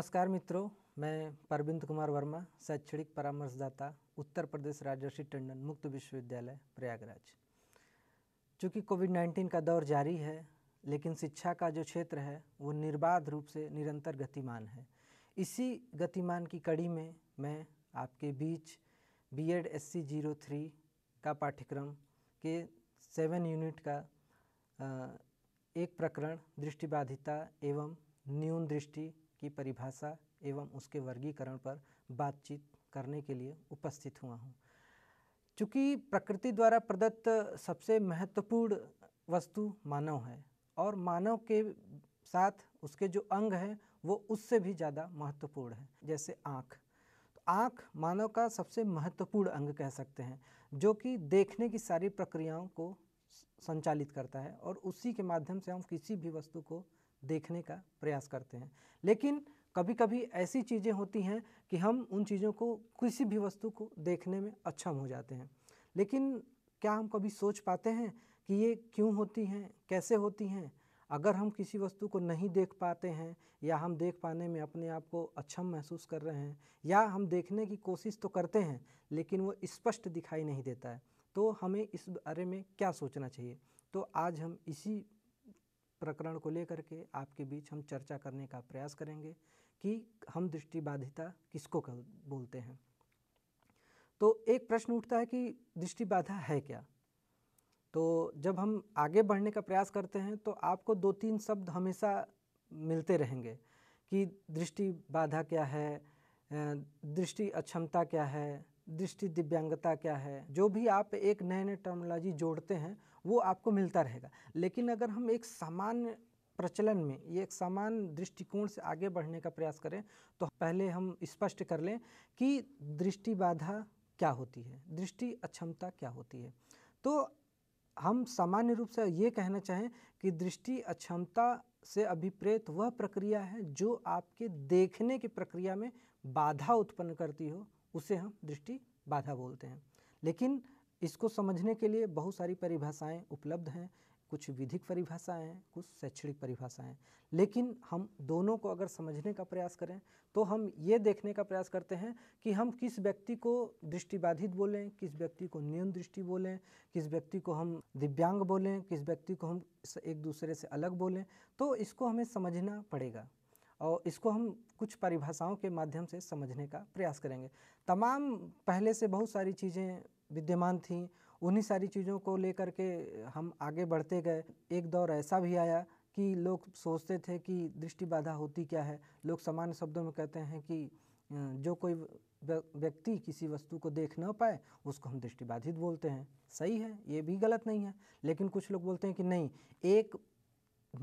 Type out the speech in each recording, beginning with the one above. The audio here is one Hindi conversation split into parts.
नमस्कार मित्रों मैं परविंद कुमार वर्मा शैक्षणिक परामर्शदाता उत्तर प्रदेश राजर्षि टंडन मुक्त विश्वविद्यालय प्रयागराज चूँकि कोविड 19 का दौर जारी है लेकिन शिक्षा का जो क्षेत्र है वो निर्बाध रूप से निरंतर गतिमान है इसी गतिमान की कड़ी में मैं आपके बीच B Ed S C zero three का पाठ्यक्रम के सेवन यूनिट का एक प्रकरण दृष्टिबाधिता एवं न्यून दृष्टि की परिभाषा एवं उसके वर्गीकरण पर बातचीत करने के लिए उपस्थित हुआ हूँ चूँकि प्रकृति द्वारा प्रदत्त सबसे महत्वपूर्ण वस्तु मानव है और मानव के साथ उसके जो अंग हैं वो उससे भी ज़्यादा महत्वपूर्ण है जैसे आँख तो आँख मानव का सबसे महत्वपूर्ण अंग कह सकते हैं जो कि देखने की सारी प्रक्रियाओं को संचालित करता है और उसी के माध्यम से हम किसी भी वस्तु को देखने का प्रयास करते हैं लेकिन कभी कभी ऐसी चीज़ें होती हैं कि हम उन चीज़ों को किसी भी वस्तु को देखने में अक्षम हो जाते हैं लेकिन क्या हम कभी सोच पाते हैं कि ये क्यों होती हैं कैसे होती हैं अगर हम किसी वस्तु को नहीं देख पाते हैं या हम देख पाने में अपने आप को अक्षम महसूस कर रहे हैं या हम देखने की कोशिश तो करते हैं लेकिन वो स्पष्ट दिखाई नहीं देता है तो हमें इस बारे में क्या सोचना चाहिए तो आज हम इसी प्रकरण को लेकर के आपके बीच हम चर्चा करने का प्रयास करेंगे कि हम दृष्टिबाधिता किसको कर बोलते हैं तो एक प्रश्न उठता है कि दृष्टिबाधा है क्या तो जब हम आगे बढ़ने का प्रयास करते हैं तो आपको दो तीन शब्द हमेशा मिलते रहेंगे कि दृष्टि बाधा क्या है दृष्टि अक्षमता क्या है दृष्टि दिव्यांगता क्या है जो भी आप एक नए नए टर्मोलॉजी जोड़ते हैं वो आपको मिलता रहेगा लेकिन अगर हम एक सामान्य प्रचलन में ये एक समान दृष्टिकोण से आगे बढ़ने का प्रयास करें तो पहले हम स्पष्ट कर लें कि दृष्टि बाधा क्या होती है दृष्टि अक्षमता क्या होती है तो हम सामान्य रूप से ये कहना चाहें कि दृष्टि अक्षमता से अभिप्रेत वह प्रक्रिया है जो आपके देखने की प्रक्रिया में बाधा उत्पन्न करती हो उसे हम दृष्टि बाधा बोलते हैं लेकिन इसको समझने के लिए बहुत सारी परिभाषाएं उपलब्ध हैं कुछ विधिक परिभाषाएं हैं कुछ शैक्षणिक परिभाषाएं लेकिन हम दोनों को अगर समझने का प्रयास करें तो हम ये देखने का प्रयास करते हैं कि हम किस व्यक्ति को दृष्टिबाधित बोलें किस व्यक्ति को न्यून दृष्टि बोलें किस व्यक्ति को हम दिव्यांग बोलें किस व्यक्ति को हम एक दूसरे से अलग बोलें तो इसको हमें समझना पड़ेगा और इसको हम कुछ परिभाषाओं के माध्यम से समझने का प्रयास करेंगे तमाम पहले से बहुत सारी चीज़ें विद्यमान थी उन्हीं सारी चीज़ों को लेकर के हम आगे बढ़ते गए एक दौर ऐसा भी आया कि लोग सोचते थे कि दृष्टि बाधा होती क्या है लोग सामान्य शब्दों में कहते हैं कि जो कोई व्यक्ति किसी वस्तु को देख ना पाए उसको हम दृष्टिबाधित बोलते हैं सही है ये भी गलत नहीं है लेकिन कुछ लोग बोलते हैं कि नहीं एक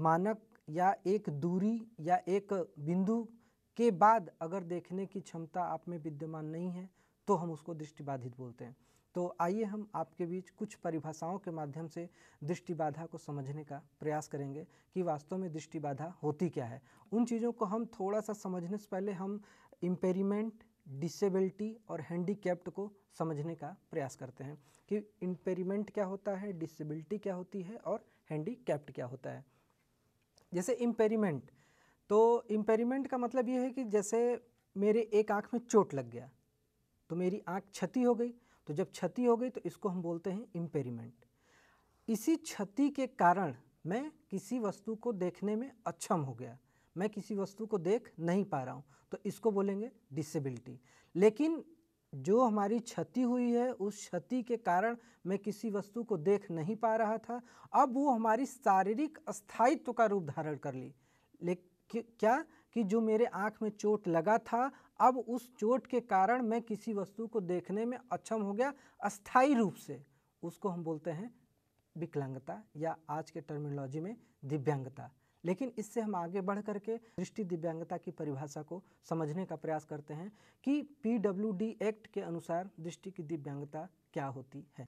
मानक या एक दूरी या एक बिंदु के बाद अगर देखने की क्षमता आप में विद्यमान नहीं है तो हम उसको दृष्टिबाधित बोलते हैं तो आइए हम आपके बीच कुछ परिभाषाओं के माध्यम से दृष्टिबाधा को समझने का प्रयास करेंगे कि वास्तव में दृष्टिबाधा होती क्या है उन चीज़ों को हम थोड़ा सा समझने से पहले हम इम्पेरीमेंट डिसेबिलिटी और हैंडीकैप्ड को समझने का प्रयास करते हैं कि इम्पेरीमेंट क्या होता है डिसेबिलिटी क्या होती है और हैंडीकैप्ड क्या होता है जैसे इम्पेरीमेंट तो इम्पेरीमेंट का मतलब ये है कि जैसे मेरे एक आँख में चोट लग गया तो मेरी आँख क्षति हो गई तो जब क्षति हो गई तो इसको हम बोलते हैं इम्पेरिमेंट इसी क्षति के कारण मैं किसी वस्तु को देखने में अक्षम हो गया मैं किसी वस्तु को देख नहीं पा रहा हूँ तो इसको बोलेंगे डिसेबिलिटी लेकिन जो हमारी क्षति हुई है उस क्षति के कारण मैं किसी वस्तु को देख नहीं पा रहा था अब वो हमारी शारीरिक अस्थायित्व का रूप धारण कर ली लेकिन क्या कि जो मेरे आँख में चोट लगा था अब उस चोट के कारण मैं किसी वस्तु को देखने में अक्षम हो गया अस्थाई रूप से उसको हम बोलते हैं विकलांगता या आज के टर्मिनोलॉजी में दिव्यांगता लेकिन इससे हम आगे बढ़ करके दृष्टि दिव्यांगता की परिभाषा को समझने का प्रयास करते हैं कि पी एक्ट के अनुसार दृष्टि की दिव्यांगता क्या होती है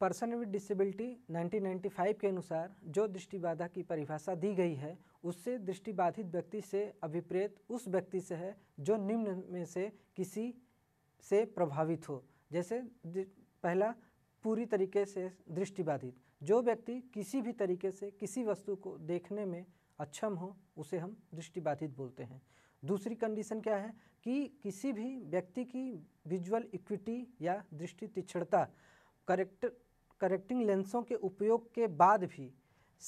पर्सन विद डिसेबिलिटी 1995 के अनुसार जो दृष्टिबाधा की परिभाषा दी गई है उससे दृष्टिबाधित व्यक्ति से अभिप्रेत उस व्यक्ति से है जो निम्न में से किसी से प्रभावित हो जैसे पहला पूरी तरीके से दृष्टिबाधित जो व्यक्ति किसी भी तरीके से किसी वस्तु को देखने में अक्षम हो उसे हम दृष्टिबाधित बोलते हैं दूसरी कंडीशन क्या है कि किसी भी व्यक्ति की विजुअल इक्विटी या दृष्टि तिक्षणता करेक्ट करेक्टिंग लेंसों के उपयोग के बाद भी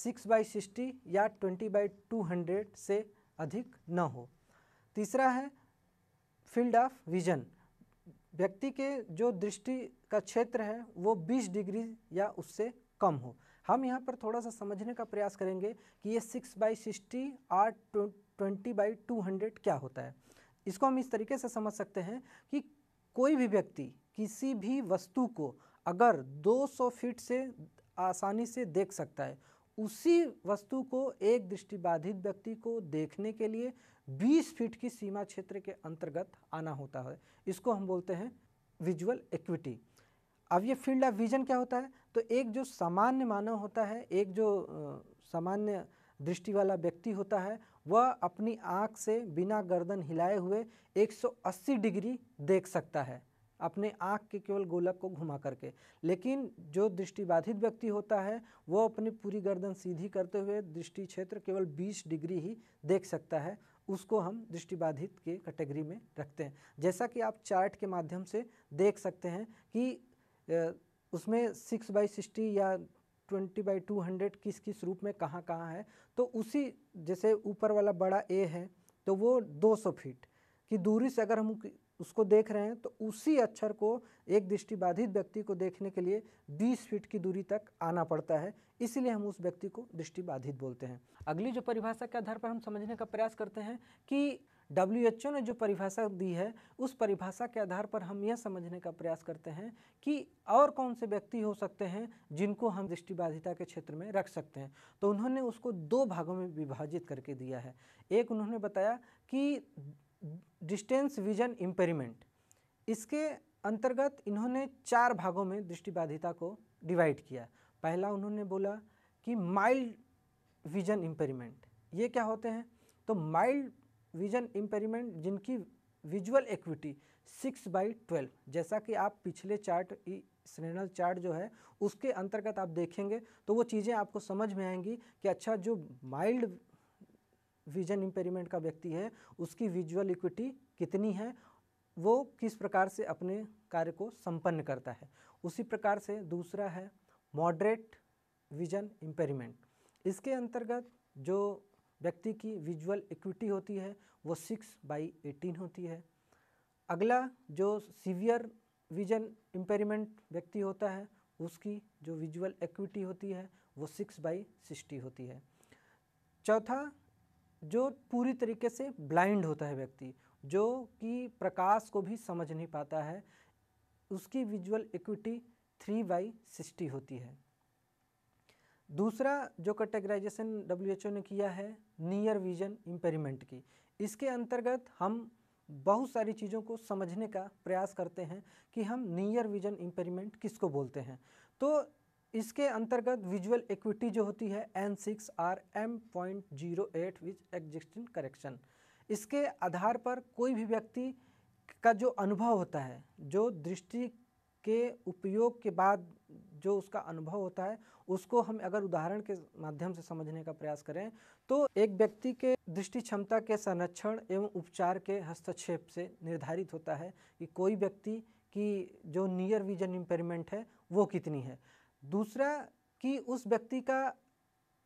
सिक्स बाई सिक्सटी या ट्वेंटी बाई टू हंड्रेड से अधिक न हो तीसरा है फील्ड ऑफ विजन व्यक्ति के जो दृष्टि का क्षेत्र है वो 20 डिग्री या उससे कम हो हम यहाँ पर थोड़ा सा समझने का प्रयास करेंगे कि ये सिक्स बाई सिक्सटी और ट्वेंटी बाई टू हंड्रेड क्या होता है इसको हम इस तरीके से समझ सकते हैं कि कोई भी व्यक्ति किसी भी वस्तु को अगर 200 फीट से आसानी से देख सकता है उसी वस्तु को एक दृष्टिबाधित व्यक्ति को देखने के लिए 20 फीट की सीमा क्षेत्र के अंतर्गत आना होता है इसको हम बोलते हैं विजुअल इक्विटी अब ये फील्ड ऑफ विजन क्या होता है तो एक जो सामान्य मानव होता है एक जो सामान्य दृष्टि वाला व्यक्ति होता है वह अपनी आँख से बिना गर्दन हिलाए हुए 180 डिग्री देख सकता है अपने आँख के केवल गोलक को घुमा करके लेकिन जो दृष्टिबाधित व्यक्ति होता है वो अपनी पूरी गर्दन सीधी करते हुए दृष्टि क्षेत्र केवल 20 डिग्री ही देख सकता है उसको हम दृष्टिबाधित के कैटेगरी में रखते हैं जैसा कि आप चार्ट के माध्यम से देख सकते हैं कि उसमें सिक्स बाई सिक्सटी या ट्वेंटी बाई टू हंड्रेड किस किस रूप में कहाँ कहाँ है तो उसी जैसे ऊपर वाला बड़ा ए है तो वो 200 फीट की दूरी से अगर हम उसको देख रहे हैं तो उसी अक्षर को एक दृष्टिबाधित व्यक्ति को देखने के लिए 20 फीट की दूरी तक आना पड़ता है इसलिए हम उस व्यक्ति को दृष्टिबाधित बोलते हैं अगली जो परिभाषा के आधार पर हम समझने का प्रयास करते हैं कि डब्ल्यू ने जो परिभाषा दी है उस परिभाषा के आधार पर हम यह समझने का प्रयास करते हैं कि और कौन से व्यक्ति हो सकते हैं जिनको हम दृष्टिबाधिता के क्षेत्र में रख सकते हैं तो उन्होंने उसको दो भागों में विभाजित करके दिया है एक उन्होंने बताया कि डिस्टेंस विजन इम्पेरीमेंट इसके अंतर्गत इन्होंने चार भागों में दृष्टिबाधिता को डिवाइड किया पहला उन्होंने बोला कि माइल्ड विजन इम्पेरीमेंट ये क्या होते हैं तो माइल्ड विजन इम्पेरीमेंट जिनकी visual acuity six by twelve जैसा कि आप पिछले चार्ट स्नेनल चार्ट जो है उसके अंतर्गत आप देखेंगे तो वो चीज़ें आपको समझ में आएंगी कि अच्छा जो माइल्ड विजन इम्पेरीमेंट का व्यक्ति है उसकी विजुअल इक्विटी कितनी है वो किस प्रकार से अपने कार्य को संपन्न करता है उसी प्रकार से दूसरा है मॉडरेट विजन इम्पेरीमेंट इसके अंतर्गत जो व्यक्ति की विजुअल इक्विटी होती है वो सिक्स बाई एटीन होती है अगला जो सीवियर विजन इम्पेरीमेंट व्यक्ति होता है उसकी जो विजुअल इक्विटी होती है वो सिक्स बाई सिक्सटी होती है चौथा जो पूरी तरीके से ब्लाइंड होता है व्यक्ति जो कि प्रकाश को भी समझ नहीं पाता है उसकी visual acuity three by sixty होती है दूसरा जो कैटेगराइजेशन डब्ल्यू ने किया है नियर विजन इम्पेरीमेंट की इसके अंतर्गत हम बहुत सारी चीज़ों को समझने का प्रयास करते हैं कि हम नियर विजन इम्पेरीमेंट किसको बोलते हैं तो इसके अंतर्गत विजुअल इक्विटी जो होती है N six R M point zero eight with existing correction इसके आधार पर कोई भी व्यक्ति का जो अनुभव होता है जो दृष्टि के उपयोग के बाद जो उसका अनुभव होता है उसको हम अगर उदाहरण के माध्यम से समझने का प्रयास करें तो एक व्यक्ति के दृष्टि क्षमता के संरक्षण एवं उपचार के हस्तक्षेप से निर्धारित होता है कि कोई व्यक्ति की जो नियर विजन इम्पेयरमेंट है वो कितनी है दूसरा कि उस व्यक्ति का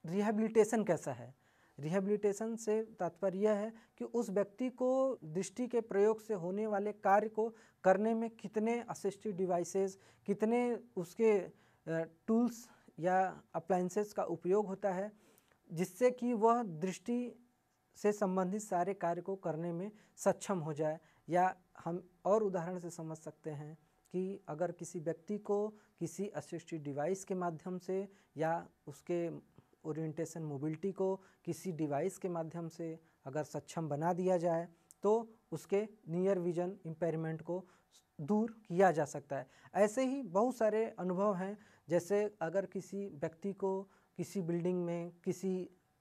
रिहेबिलिटेशन कैसा है रिहैबिलिटेशन से तात्पर्य यह है कि उस व्यक्ति को दृष्टि के प्रयोग से होने वाले कार्य को करने में कितने असिस्टिव डिवाइसेस कितने उसके टूल्स या अप्लाइंसेस का उपयोग होता है जिससे कि वह दृष्टि से संबंधित सारे कार्य को करने में सक्षम हो जाए या हम और उदाहरण से समझ सकते हैं कि अगर किसी व्यक्ति को किसी असिस्टिव डिवाइस के माध्यम से या उसके ओरिएंटेशन मोबिलिटी को किसी डिवाइस के माध्यम से अगर सक्षम बना दिया जाए तो उसके नियर विजन इम्पेयरमेंट को दूर किया जा सकता है ऐसे ही बहुत सारे अनुभव हैं जैसे अगर किसी व्यक्ति को किसी बिल्डिंग में किसी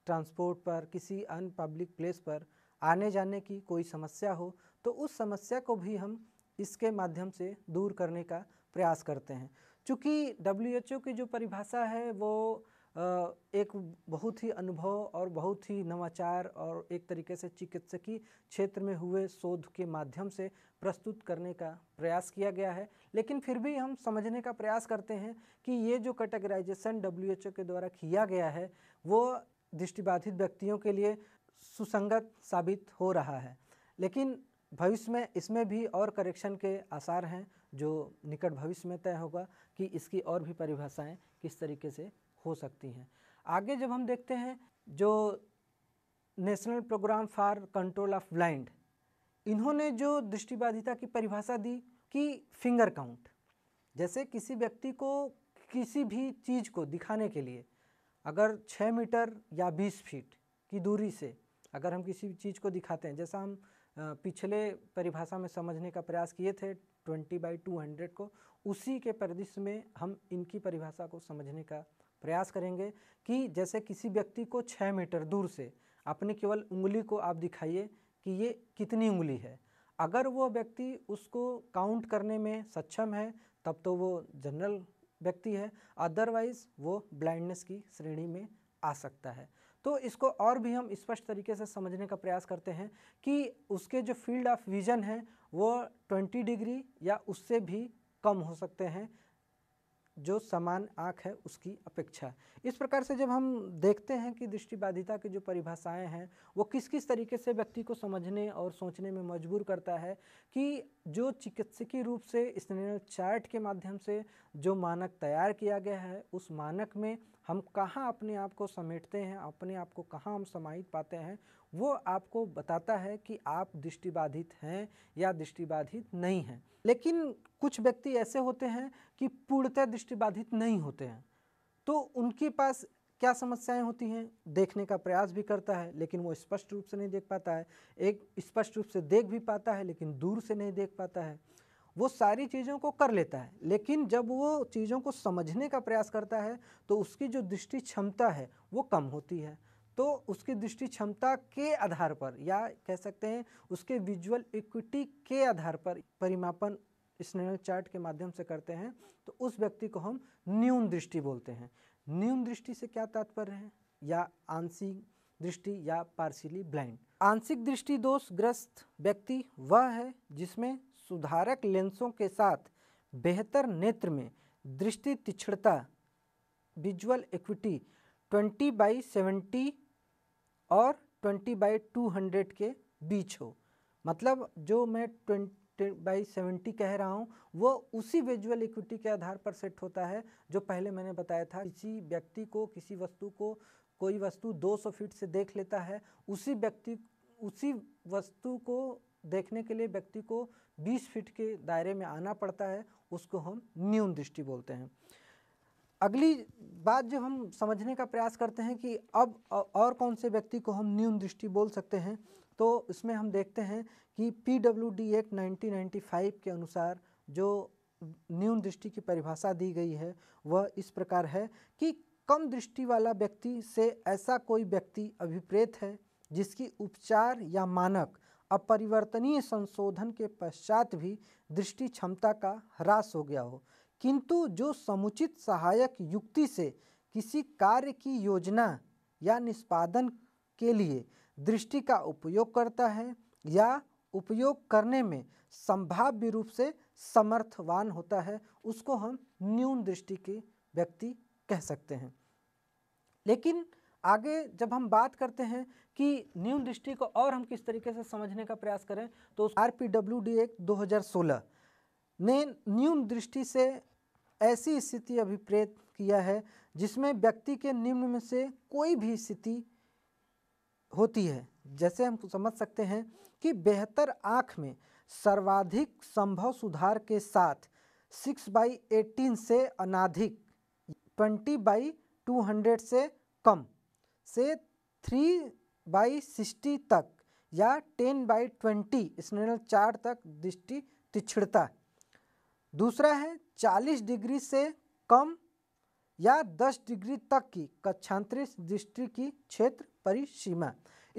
ट्रांसपोर्ट पर किसी अन पब्लिक प्लेस पर आने जाने की कोई समस्या हो तो उस समस्या को भी हम इसके माध्यम से दूर करने का प्रयास करते हैं चूँकि डब्ल्यू की जो परिभाषा है वो एक बहुत ही अनुभव और बहुत ही नवाचार और एक तरीके से चिकित्सकीय क्षेत्र में हुए शोध के माध्यम से प्रस्तुत करने का प्रयास किया गया है लेकिन फिर भी हम समझने का प्रयास करते हैं कि ये जो कैटेगराइजेशन डब्ल्यू के द्वारा किया गया है वो दृष्टिबाधित व्यक्तियों के लिए सुसंगत साबित हो रहा है लेकिन भविष्य में इसमें भी और करेक्शन के आसार हैं जो निकट भविष्य में तय होगा कि इसकी और भी परिभाषाएं किस तरीके से हो सकती हैं आगे जब हम देखते हैं जो national programme for control of blind इन्होंने जो दृष्टिबाधिता की परिभाषा दी कि फिंगर काउंट जैसे किसी व्यक्ति को किसी भी चीज़ को दिखाने के लिए अगर छः मीटर या बीस फीट की दूरी से अगर हम किसी चीज़ को दिखाते हैं जैसा हम पिछले परिभाषा में समझने का प्रयास किए थे 20 बाई टू को उसी के परिदृश्य में हम इनकी परिभाषा को समझने का प्रयास करेंगे कि जैसे किसी व्यक्ति को छः मीटर दूर से अपने केवल उंगली को आप दिखाइए कि ये कितनी उंगली है अगर वो व्यक्ति उसको काउंट करने में सक्षम है तब तो वो जनरल व्यक्ति है अदरवाइज़ वो ब्लाइंडनेस की श्रेणी में आ सकता है तो इसको और भी हम स्पष्ट तरीके से समझने का प्रयास करते हैं कि उसके जो फील्ड ऑफ विज़न है वो 20 डिग्री या उससे भी कम हो सकते हैं जो समान आँख है उसकी अपेक्षा इस प्रकार से जब हम देखते हैं कि दृष्टिबाधिता की जो परिभाषाएं हैं वो किस किस तरीके से व्यक्ति को समझने और सोचने में मजबूर करता है कि जो चिकित्सकीय रूप से स्नेल चार्ट के माध्यम से जो मानक तैयार किया गया है उस मानक में हम कहाँ अपने आप को समेटते हैं अपने आप को कहाँ हम समाहित पाते हैं वो आपको बताता है कि आप दृष्टिबाधित हैं या दृष्टिबाधित नहीं हैं लेकिन कुछ व्यक्ति ऐसे होते हैं कि पूर्णतः दृष्टिबाधित नहीं होते हैं तो उनके पास क्या समस्याएं होती हैं देखने का प्रयास भी करता है लेकिन वो स्पष्ट रूप से नहीं देख पाता है एक स्पष्ट रूप से देख भी पाता है लेकिन दूर से नहीं देख पाता है वो सारी चीज़ों को कर लेता है लेकिन जब वो चीज़ों को समझने का प्रयास करता है तो उसकी जो दृष्टि क्षमता है वो कम होती है तो उसकी दृष्टि क्षमता के आधार पर या कह सकते हैं उसके विजुअल इक्विटी के आधार पर परिमापन स्नेल चार्ट के माध्यम से करते हैं तो उस व्यक्ति को हम न्यून दृष्टि बोलते हैं न्यून दृष्टि से क्या तात्पर्य है या आंशिक दृष्टि या पार्शियली ब्लाइंड आंशिक दृष्टि दोष ग्रस्त व्यक्ति वह है जिसमें सुधारक लेंसों के साथ बेहतर नेत्र में दृष्टि तीक्ष्णता विजुअल इक्विटी 20 बाई 70 और 20 बाई 200 के बीच हो मतलब जो मैं बाई सेवेंटी कह रहा हूँ वो उसी विजुअल इक्विटी के आधार पर सेट होता है जो पहले मैंने बताया था किसी व्यक्ति को किसी वस्तु को कोई वस्तु 200 फीट से देख लेता है उसी व्यक्ति उसी वस्तु को देखने के लिए व्यक्ति को 20 फीट के दायरे में आना पड़ता है उसको हम न्यून दृष्टि बोलते हैं अगली बात जो हम समझने का प्रयास करते हैं कि अब और कौन से व्यक्ति को हम न्यून दृष्टि बोल सकते हैं तो इसमें हम देखते हैं कि P W D act nineteen के अनुसार जो न्यून दृष्टि की परिभाषा दी गई है वह इस प्रकार है कि कम दृष्टि वाला व्यक्ति से ऐसा कोई व्यक्ति अभिप्रेत है जिसकी उपचार या मानक अपरिवर्तनीय संशोधन के पश्चात भी दृष्टि क्षमता का ह्रास हो गया हो किंतु जो समुचित सहायक युक्ति से किसी कार्य की योजना या निष्पादन के लिए दृष्टि का उपयोग करता है या उपयोग करने में संभाव्य रूप से समर्थवान होता है उसको हम न्यून दृष्टि के व्यक्ति कह सकते हैं लेकिन आगे जब हम बात करते हैं कि न्यून दृष्टि को और हम किस तरीके से समझने का प्रयास करें तो R P W D act दो ने न्यून दृष्टि से ऐसी स्थिति अभिप्रेत किया है जिसमें व्यक्ति के निम्न में से कोई भी स्थिति होती है जैसे हम समझ सकते हैं कि बेहतर आँख में सर्वाधिक संभव सुधार के साथ सिक्स बाई एटीन से अनाधिक ट्वेंटी बाई टू हंड्रेड से कम से थ्री बाई सिक्सटी तक या टेन बाई ट्वेंटी स्नेल चार तक दृष्टि तिछड़ता दूसरा है चालीस डिग्री से कम या दस डिग्री तक की कक्षांतरित दृष्टि की क्षेत्र परिसीमा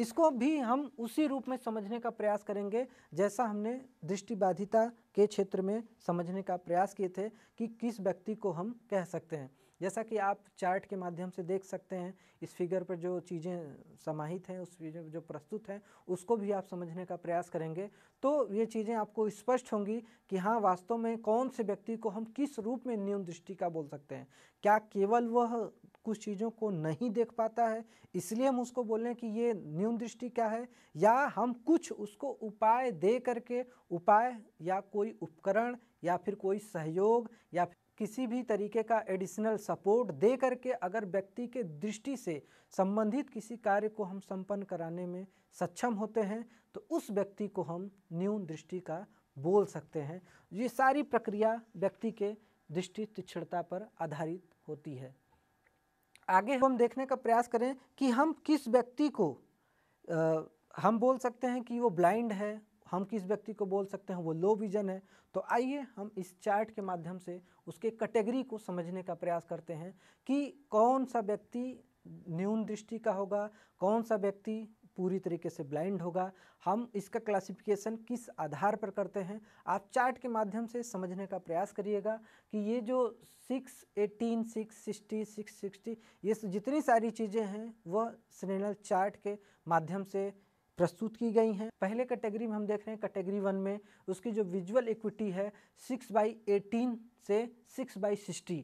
इसको भी हम उसी रूप में समझने का प्रयास करेंगे जैसा हमने दृष्टिबाधिता के क्षेत्र में समझने का प्रयास किए थे कि किस व्यक्ति को हम कह सकते हैं जैसा कि आप चार्ट के माध्यम से देख सकते हैं इस फिगर पर जो चीज़ें समाहित हैं उस जो प्रस्तुत हैं उसको भी आप समझने का प्रयास करेंगे तो ये चीज़ें आपको स्पष्ट होंगी कि हाँ वास्तव में कौन से व्यक्ति को हम किस रूप में न्यून दृष्टि का बोल सकते हैं क्या केवल वह कुछ चीज़ों को नहीं देख पाता है इसलिए हम उसको बोलें कि ये न्यून दृष्टि क्या है या हम कुछ उसको उपाय दे करके उपाय या कोई उपकरण या फिर कोई सहयोग या फिर किसी भी तरीके का एडिशनल सपोर्ट दे करके अगर व्यक्ति के दृष्टि से संबंधित किसी कार्य को हम संपन्न कराने में सक्षम होते हैं तो उस व्यक्ति को हम न्यून दृष्टि का बोल सकते हैं ये सारी प्रक्रिया व्यक्ति के दृष्टि तीक्षणता पर आधारित होती है आगे हम देखने का प्रयास करें कि हम किस व्यक्ति को आ, हम बोल सकते हैं कि वो ब्लाइंड है हम किस व्यक्ति को बोल सकते हैं वो लो विजन है तो आइए हम इस चार्ट के माध्यम से उसके कैटेगरी को समझने का प्रयास करते हैं कि कौन सा व्यक्ति न्यून दृष्टि का होगा कौन सा व्यक्ति पूरी तरीके से ब्लाइंड होगा हम इसका क्लासिफिकेशन किस आधार पर करते हैं आप चार्ट के माध्यम से समझने का प्रयास करिएगा कि ये जो six eighteen six sixty six sixty ये जितनी सारी चीज़ें हैं वह स्नेनल चार्ट के माध्यम से प्रस्तुत की गई हैं पहले कैटेगरी में हम देख रहे हैं कैटेगरी वन में उसकी जो विजुअल इक्विटी है सिक्स बाई एटीन से सिक्स बाई सिक्सटी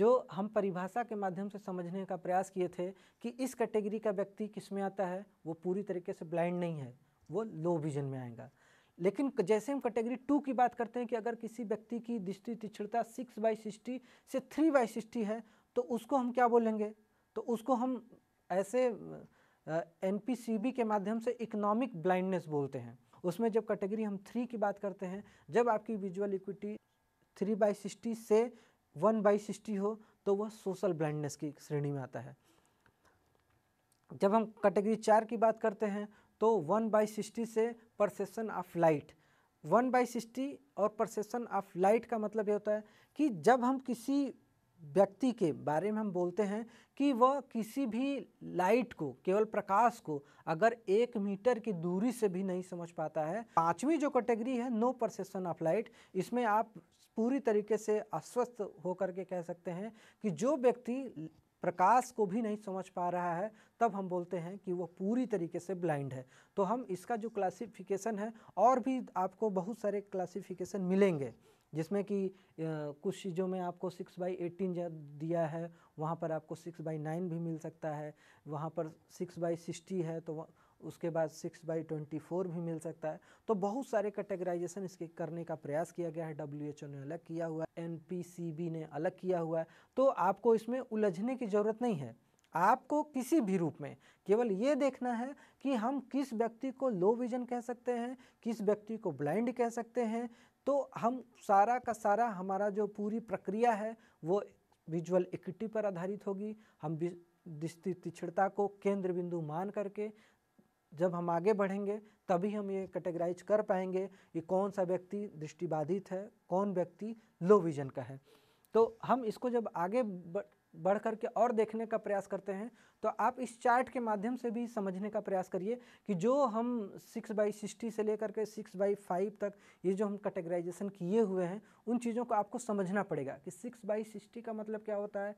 जो हम परिभाषा के माध्यम से समझने का प्रयास किए थे कि इस कैटेगरी का व्यक्ति किस में आता है वो पूरी तरीके से ब्लाइंड नहीं है वो लो विजन में आएगा लेकिन जैसे हम कैटेगरी टू की बात करते हैं कि अगर किसी व्यक्ति की दृष्टि तीक्षणता सिक्स बाई सिक्सटी से थ्री बाई सिक्सटी है तो उसको हम क्या बोलेंगे तो उसको हम ऐसे एन के माध्यम से इकोनॉमिक ब्लाइंडनेस बोलते हैं उसमें जब कैटेगरी हम थ्री की बात करते हैं जब आपकी visual acuity three by sixty से वन बाई सिक्सटी हो तो वह सोशल ब्लाइंडनेस की श्रेणी में आता है जब हम कैटेगरी चार की बात करते हैं तो वन बाई सिक्सटी से perception of light one by sixty और परसेप्शन ऑफ लाइट का मतलब ये होता है कि जब हम किसी व्यक्ति के बारे में हम बोलते हैं कि वह किसी भी लाइट को केवल प्रकाश को अगर एक मीटर की दूरी से भी नहीं समझ पाता है पांचवी जो कैटेगरी है नो परसेप्शन ऑफ लाइट इसमें आप पूरी तरीके से अस्वस्थ होकर के कह सकते हैं कि जो व्यक्ति प्रकाश को भी नहीं समझ पा रहा है तब हम बोलते हैं कि वह पूरी तरीके से ब्लाइंड है तो हम इसका जो क्लासिफिकेशन है और भी आपको बहुत सारे क्लासिफिकेशन मिलेंगे जिसमें कि कुछ चीज़ों में आपको सिक्स बाई एटीन दिया है वहाँ पर आपको सिक्स बाई नाइन भी मिल सकता है वहाँ पर सिक्स बाई सिक्सटी है तो उसके बाद सिक्स बाई ट्वेंटी फोर भी मिल सकता है तो बहुत सारे कैटेगराइजेशन इसके करने का प्रयास किया गया है डब्ल्यू एच ओ ने अलग किया हुआ है एन पी सी बी ने अलग किया हुआ है तो आपको इसमें उलझने की ज़रूरत नहीं है आपको किसी भी रूप में केवल ये देखना है कि हम किस व्यक्ति को लो विजन कह सकते हैं किस व्यक्ति को ब्लाइंड कह सकते हैं तो हम सारा का सारा हमारा जो पूरी प्रक्रिया है वो विजुअल इक्विटी पर आधारित होगी हम दृष्टि तीक्षणता को केंद्र बिंदु मान करके जब हम आगे बढ़ेंगे तभी हम ये कैटेगराइज कर पाएंगे कि कौन सा व्यक्ति दृष्टिबाधित है कौन व्यक्ति लो विजन का है तो हम इसको जब आगे बढ़ करके और देखने का प्रयास करते हैं तो आप इस चार्ट के माध्यम से भी समझने का प्रयास करिए कि जो हम सिक्स बाई सिक्सटी से लेकर के सिक्स बाई फाइव तक ये जो हम कैटेगराइजेशन किए हुए हैं उन चीज़ों को आपको समझना पड़ेगा कि सिक्स बाई सिक्सटी का मतलब क्या होता है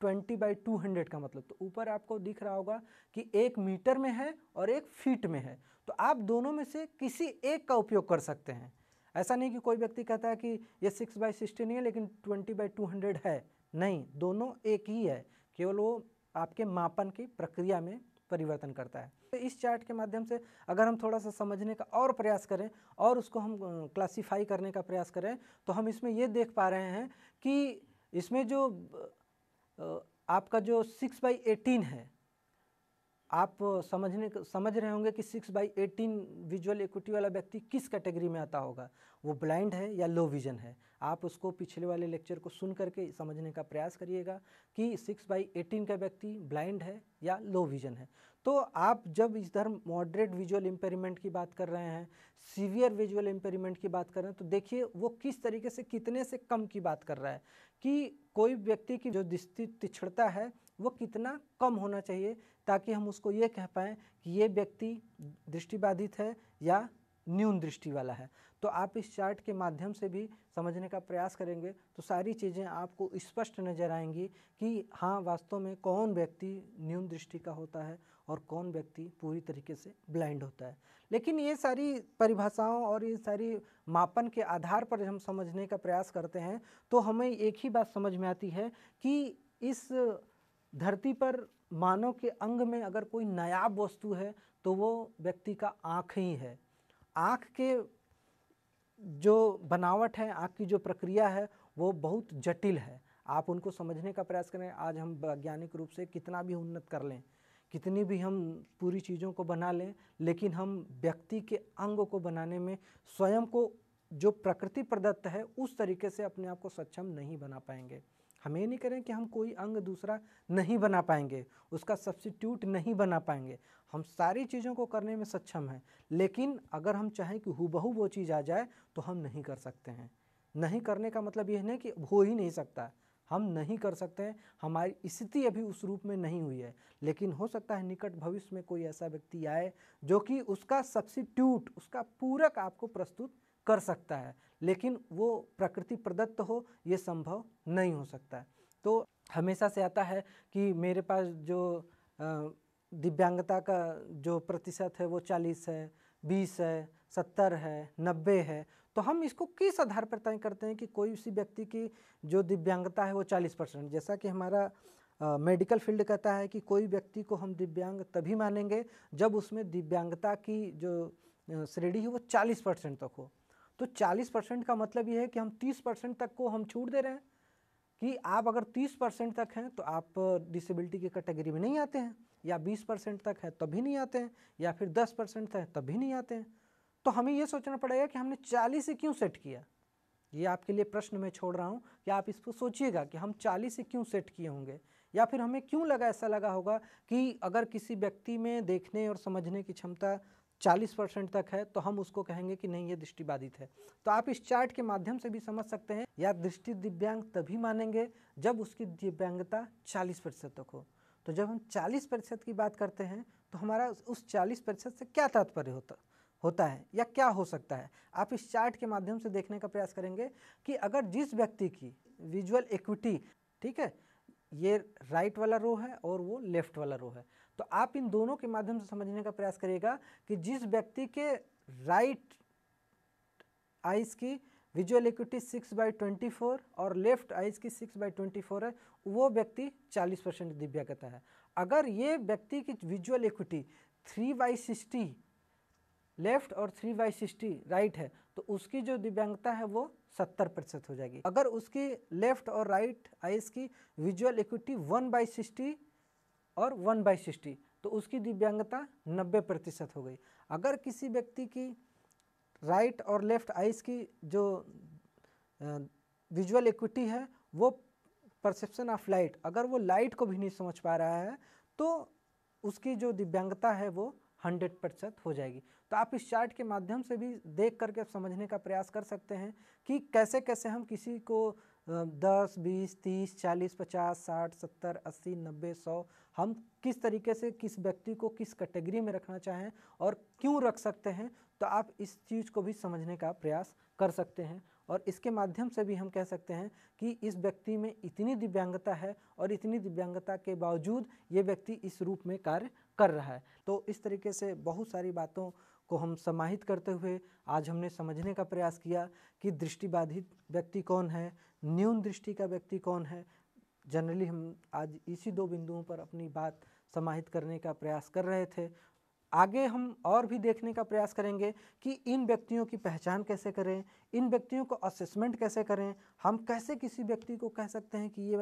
ट्वेंटी बाई टू हंड्रेड का मतलब तो ऊपर आपको दिख रहा होगा कि एक मीटर में है और एक फीट में है तो आप दोनों में से किसी एक का उपयोग कर सकते हैं ऐसा नहीं कि कोई व्यक्ति कहता है कि ये सिक्स बाई सिक्सटी नहीं है लेकिन ट्वेंटी बाई टू हंड्रेड है नहीं दोनों एक ही है केवल वो आपके मापन की प्रक्रिया में परिवर्तन करता है तो इस चार्ट के माध्यम से अगर हम थोड़ा सा समझने का और प्रयास करें और उसको हम क्लासिफाई करने का प्रयास करें तो हम इसमें ये देख पा रहे हैं कि इसमें जो आपका जो सिक्स बाई एटीन है आप समझने समझ रहे होंगे कि six by eighteen visual acuity वाला व्यक्ति किस कैटेगरी में आता होगा वो ब्लाइंड है या लो विजन है आप उसको पिछले वाले लेक्चर को सुन करके समझने का प्रयास करिएगा कि सिक्स बाई एटीन का व्यक्ति ब्लाइंड है या लो विजन है तो आप जब इधर मॉडरेट विजुअल इम्पेरिमेंट की बात कर रहे हैं सीवियर विजुअल इम्पेरीमेंट की बात कर रहे हैं तो देखिए वो किस तरीके से कितने से कम की बात कर रहा है कि कोई व्यक्ति की जो दृष्टि तिछड़ता है वो कितना कम होना चाहिए ताकि हम उसको ये कह पाएँ कि ये व्यक्ति दृष्टिबाधित है या न्यून दृष्टि वाला है तो आप इस चार्ट के माध्यम से भी समझने का प्रयास करेंगे तो सारी चीज़ें आपको स्पष्ट नज़र आएंगी कि हाँ वास्तव में कौन व्यक्ति न्यून दृष्टि का होता है और कौन व्यक्ति पूरी तरीके से ब्लाइंड होता है लेकिन ये सारी परिभाषाओं और ये सारी मापन के आधार पर हम समझने का प्रयास करते हैं तो हमें एक ही बात समझ में आती है कि इस धरती पर मानव के अंग में अगर कोई नायाब वस्तु है तो वो व्यक्ति का आँख ही है आँख के जो बनावट है आँख की जो प्रक्रिया है वो बहुत जटिल है आप उनको समझने का प्रयास करें आज हम वैज्ञानिक रूप से कितना भी उन्नत कर लें कितनी भी हम पूरी चीज़ों को बना लें लेकिन हम व्यक्ति के अंग को बनाने में स्वयं को जो प्रकृति प्रदत्त है उस तरीके से अपने आप को सक्षम नहीं बना पाएंगे हम ये नहीं करें कि हम कोई अंग दूसरा नहीं बना पाएंगे उसका सब्सिट्यूट नहीं बना पाएंगे हम सारी चीज़ों को करने में सक्षम हैं लेकिन अगर हम चाहें कि हूबहू वो चीज़ आ जाए तो हम नहीं कर सकते हैं नहीं करने का मतलब यह नहीं कि हो ही नहीं सकता हम नहीं कर सकते हैं हमारी स्थिति अभी उस रूप में नहीं हुई है लेकिन हो सकता है निकट भविष्य में कोई ऐसा व्यक्ति आए जो कि उसका सब्सिट्यूट उसका पूरक आपको प्रस्तुत कर सकता है लेकिन वो प्रकृति प्रदत्त हो ये संभव नहीं हो सकता है तो हमेशा से आता है कि मेरे पास जो दिव्यांगता का जो प्रतिशत है वो चालीस है बीस है सत्तर है नब्बे है तो हम इसको किस आधार पर तय करते हैं कि कोई उसी व्यक्ति की जो दिव्यांगता है वो चालीस परसेंट जैसा कि हमारा मेडिकल uh, फील्ड कहता है कि कोई व्यक्ति को हम दिव्यांग तभी मानेंगे जब उसमें दिव्यांगता की जो श्रेणी है वो चालीस परसेंट तक हो तो 40 परसेंट का मतलब ये है कि हम 30 परसेंट तक को हम छूट दे रहे हैं कि आप अगर 30 परसेंट तक हैं तो आप डिसेबिलिटी की कैटेगरी में नहीं आते हैं या 20 परसेंट तक है तब भी नहीं आते हैं या फिर 10 परसेंट तक है तब भी नहीं आते हैं तो हमें यह सोचना पड़ेगा कि हमने चालीस से क्यों सेट किया ये आपके लिए प्रश्न मैं छोड़ रहा हूँ कि आप इसको सोचिएगा कि हम चालीस से क्यों सेट किए होंगे या फिर हमें क्यों लगा ऐसा लगा होगा कि अगर किसी व्यक्ति में देखने और समझने की क्षमता 40 परसेंट तक है तो हम उसको कहेंगे कि नहीं ये दृष्टिबाधित है तो आप इस चार्ट के माध्यम से भी समझ सकते हैं या दृष्टि दिव्यांग तभी मानेंगे जब उसकी दिव्यांगता 40 प्रतिशत तक हो तो जब हम 40 प्रतिशत की बात करते हैं तो हमारा उस 40 प्रतिशत से क्या तात्पर्य होता होता है या क्या हो सकता है आप इस चार्ट के माध्यम से देखने का प्रयास करेंगे कि अगर जिस व्यक्ति की विजुअल इक्विटी ठीक है ये राइट वाला रो है और वो लेफ्ट वाला रो है तो आप इन दोनों के माध्यम से समझने का प्रयास करिएगा कि जिस व्यक्ति के राइट आइज़ की visual acuity six by twenty four और लेफ्ट आइज़ की सिक्स बाई ट्वेंटी फोर है वो व्यक्ति चालीस परसेंट दिव्यांगता है अगर ये व्यक्ति की visual acuity three by sixty left और थ्री बाई सिक्सटी राइट है तो उसकी जो दिव्यांगता है वो सत्तर प्रतिशत हो जाएगी अगर उसकी लेफ्ट और राइट आइज़ की visual acuity one by sixty और वन बाई सिक्सटी तो उसकी दिव्यांगता नब्बे प्रतिशत हो गई अगर किसी व्यक्ति की राइट और लेफ़्ट आइज़ की जो विजुअल इक्विटी है वो परसेप्शन ऑफ लाइट अगर वो लाइट को भी नहीं समझ पा रहा है तो उसकी जो दिव्यांगता है वो हंड्रेड प्रतिशत हो जाएगी तो आप इस चार्ट के माध्यम से भी देख करके आप समझने का प्रयास कर सकते हैं कि कैसे कैसे हम किसी को दस बीस तीस चालीस पचास साठ सत्तर अस्सी नब्बे सौ हम किस तरीके से किस व्यक्ति को किस कैटेगरी में रखना चाहें और क्यों रख सकते हैं तो आप इस चीज़ को भी समझने का प्रयास कर सकते हैं और इसके माध्यम से भी हम कह सकते हैं कि इस व्यक्ति में इतनी दिव्यांगता है और इतनी दिव्यांगता के बावजूद ये व्यक्ति इस रूप में कार्य कर रहा है तो इस तरीके से बहुत सारी बातों को हम समाहित करते हुए आज हमने समझने का प्रयास किया कि दृष्टिबाधित व्यक्ति कौन है न्यून दृष्टि का व्यक्ति कौन है जनरली हम आज इसी दो बिंदुओं पर अपनी बात समाहित करने का प्रयास कर रहे थे आगे हम और भी देखने का प्रयास करेंगे कि इन व्यक्तियों की पहचान कैसे करें इन व्यक्तियों को असेसमेंट कैसे करें हम कैसे किसी व्यक्ति को कह सकते हैं कि ये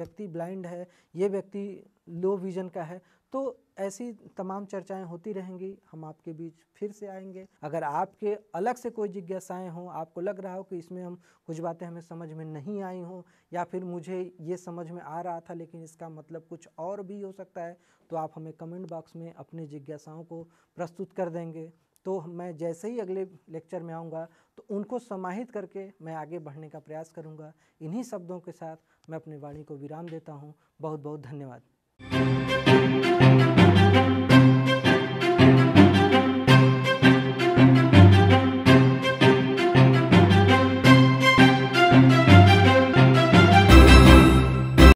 व्यक्ति ब्लाइंड है ये व्यक्ति लो विज़न का है तो ऐसी तमाम चर्चाएं होती रहेंगी हम आपके बीच फिर से आएंगे अगर आपके अलग से कोई जिज्ञासाएं हों आपको लग रहा हो कि इसमें हम कुछ बातें हमें समझ में नहीं आई हों या फिर मुझे ये समझ में आ रहा था लेकिन इसका मतलब कुछ और भी हो सकता है तो आप हमें कमेंट बॉक्स में अपनी जिज्ञासाओं को प्रस्तुत कर देंगे तो मैं जैसे ही अगले लेक्चर में आऊँगा तो उनको समाहित करके मैं आगे बढ़ने का प्रयास करूँगा इन्हीं शब्दों के साथ मैं अपनी वाणी को विराम देता हूँ बहुत बहुत धन्यवाद Música